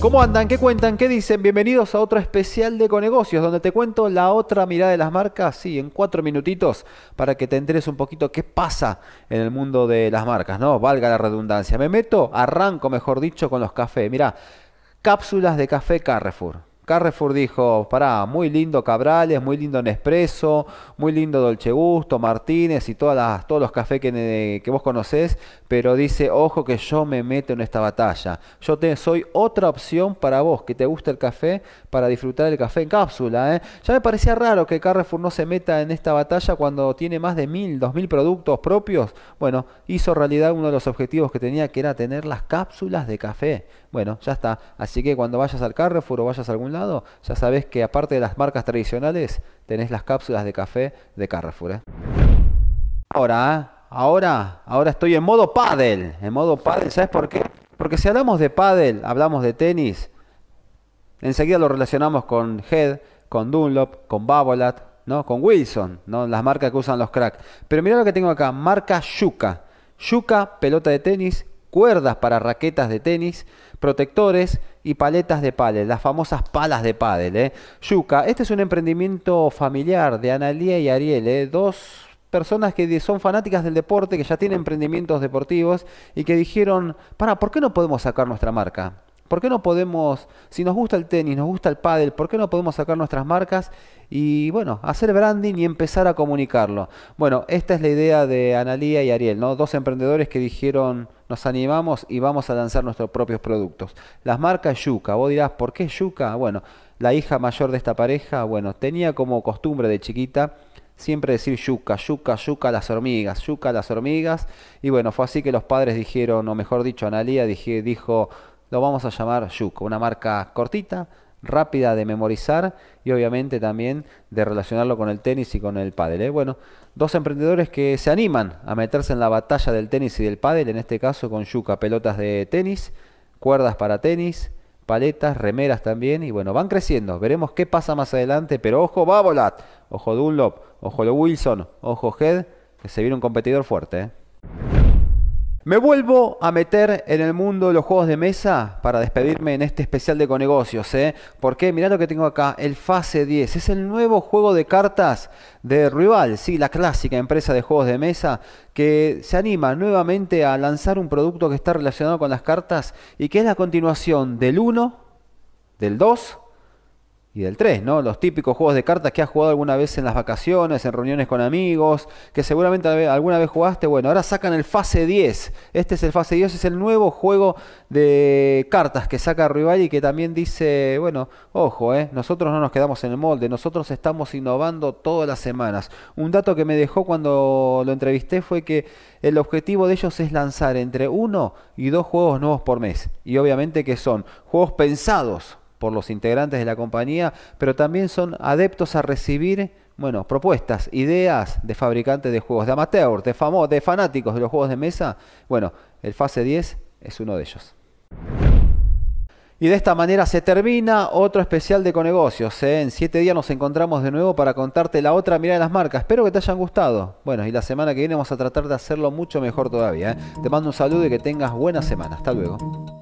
¿Cómo andan? ¿Qué cuentan? ¿Qué dicen? Bienvenidos a otro especial de Conegocios, donde te cuento la otra mirada de las marcas, sí, en cuatro minutitos, para que te enteres un poquito qué pasa en el mundo de las marcas, ¿no? Valga la redundancia. Me meto, arranco, mejor dicho, con los cafés. Mirá, cápsulas de café Carrefour. Carrefour dijo, pará, muy lindo Cabrales, muy lindo Nespresso, muy lindo Dolce Gusto, Martínez y todas las, todos los cafés que, vos conocés, pero dice, ojo que yo me meto en esta batalla. Yo te, soy otra opción para vos, que te gusta el café, para disfrutar el café en cápsula. ¿eh? Ya me parecía raro que Carrefour no se meta en esta batalla cuando tiene más de mil, dos mil productos propios. Bueno, hizo realidad uno de los objetivos que tenía, que era tener las cápsulas de café. Bueno, ya está. Así que cuando vayas al Carrefour o vayas a algún lado, ya sabes que aparte de las marcas tradicionales, tenés las cápsulas de café de Carrefour. ¿eh? Ahora, ¿eh? ahora, ahora estoy en modo pádel En modo ¿sabes por qué? Porque si hablamos de pádel hablamos de tenis, enseguida lo relacionamos con Head, con Dunlop, con Babolat, ¿no? con Wilson, ¿no? las marcas que usan los cracks. Pero mira lo que tengo acá, marca Yuka. Yuka, pelota de tenis, cuerdas para raquetas de tenis, protectores y paletas de pádel, las famosas palas de pádel. ¿eh? Yuca, este es un emprendimiento familiar de Analía y Ariel, ¿eh? dos personas que son fanáticas del deporte, que ya tienen emprendimientos deportivos y que dijeron, para, ¿por qué no podemos sacar nuestra marca? ¿Por qué no podemos, si nos gusta el tenis, nos gusta el pádel, por qué no podemos sacar nuestras marcas y bueno, hacer branding y empezar a comunicarlo? Bueno, esta es la idea de Analía y Ariel, ¿no? Dos emprendedores que dijeron, nos animamos y vamos a lanzar nuestros propios productos. Las marcas Yuca, vos dirás, ¿por qué Yuca? Bueno, la hija mayor de esta pareja, bueno, tenía como costumbre de chiquita siempre decir yuca, yuca, yuca las hormigas, yuca las hormigas. Y bueno, fue así que los padres dijeron, o mejor dicho, Analia dijo, lo vamos a llamar yuca, una marca cortita, rápida de memorizar y obviamente también de relacionarlo con el tenis y con el pádel. ¿eh? Bueno, dos emprendedores que se animan a meterse en la batalla del tenis y del pádel, en este caso con yuca, pelotas de tenis, cuerdas para tenis, paletas, remeras también y bueno, van creciendo. Veremos qué pasa más adelante, pero ojo Babolat, ojo Dunlop, ojo Wilson, ojo Head, que se viene un competidor fuerte. ¿eh? Me vuelvo a meter en el mundo de los juegos de mesa para despedirme en este especial de Conegocios, ¿eh? Porque mirá lo que tengo acá, el Fase 10. Es el nuevo juego de cartas de Rival, sí, la clásica empresa de juegos de mesa que se anima nuevamente a lanzar un producto que está relacionado con las cartas y que es la continuación del 1, del 2 y del 3, ¿no? Los típicos juegos de cartas que has jugado alguna vez en las vacaciones, en reuniones con amigos, que seguramente alguna vez jugaste. Bueno, ahora sacan el fase 10. Este es el fase 10, es el nuevo juego de cartas que saca Rival y que también dice, bueno, ojo, ¿eh? nosotros no nos quedamos en el molde, nosotros estamos innovando todas las semanas. Un dato que me dejó cuando lo entrevisté fue que el objetivo de ellos es lanzar entre uno y dos juegos nuevos por mes. Y obviamente que son juegos pensados por los integrantes de la compañía, pero también son adeptos a recibir bueno, propuestas, ideas de fabricantes de juegos, de amateur, de, de fanáticos de los juegos de mesa. Bueno, el fase 10 es uno de ellos. Y de esta manera se termina otro especial de Conegocios. ¿eh? En 7 días nos encontramos de nuevo para contarte la otra mirada de las marcas. Espero que te hayan gustado. Bueno, y la semana que viene vamos a tratar de hacerlo mucho mejor todavía. ¿eh? Te mando un saludo y que tengas buena semana. Hasta luego.